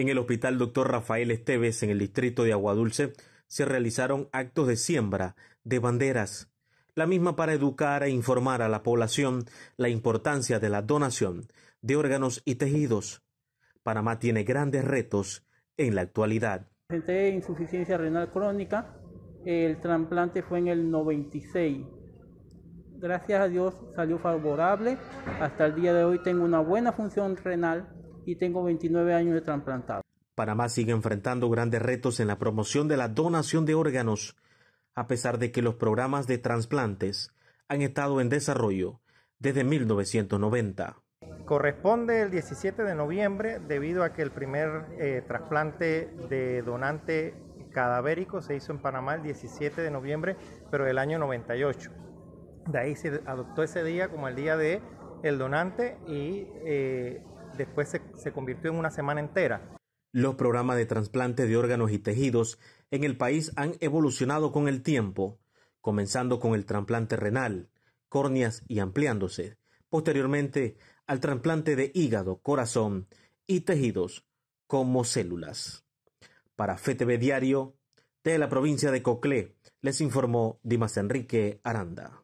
En el Hospital Dr. Rafael Esteves, en el distrito de Aguadulce, se realizaron actos de siembra de banderas, la misma para educar e informar a la población la importancia de la donación de órganos y tejidos. Panamá tiene grandes retos en la actualidad. Presenté insuficiencia renal crónica, el trasplante fue en el 96. Gracias a Dios salió favorable, hasta el día de hoy tengo una buena función renal, y tengo 29 años de trasplantado. Panamá sigue enfrentando grandes retos en la promoción de la donación de órganos, a pesar de que los programas de trasplantes han estado en desarrollo desde 1990. Corresponde el 17 de noviembre debido a que el primer eh, trasplante de donante cadavérico se hizo en Panamá el 17 de noviembre, pero del año 98. De ahí se adoptó ese día como el día de el donante y eh, después se, convirtió en una semana entera. Los programas de trasplante de órganos y tejidos en el país han evolucionado con el tiempo, comenzando con el trasplante renal, córneas y ampliándose, posteriormente al trasplante de hígado, corazón y tejidos como células. Para FTV Diario, de la provincia de Coclé, les informó Dimas Enrique Aranda.